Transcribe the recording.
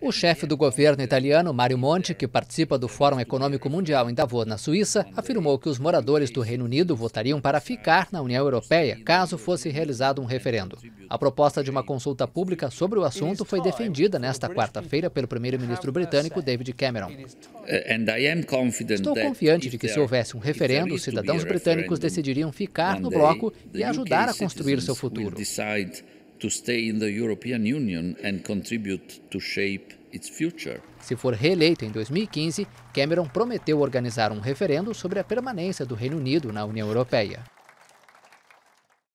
O chefe do governo italiano, Mario Monti, que participa do Fórum Econômico Mundial em Davos, na Suíça, afirmou que os moradores do Reino Unido votariam para ficar na União Europeia caso fosse realizado um referendo. A proposta de uma consulta pública sobre o assunto foi defendida nesta quarta-feira pelo primeiro-ministro britânico David Cameron. Estou confiante de que se houvesse um referendo, os cidadãos britânicos decidiriam ficar no bloco e ajudar a construir seu futuro to stay in the European Union and contribute to shape its future. Se for reeleito em 2015, Cameron prometeu organizar um referendo sobre a permanência do Reino Unido na União Europeia.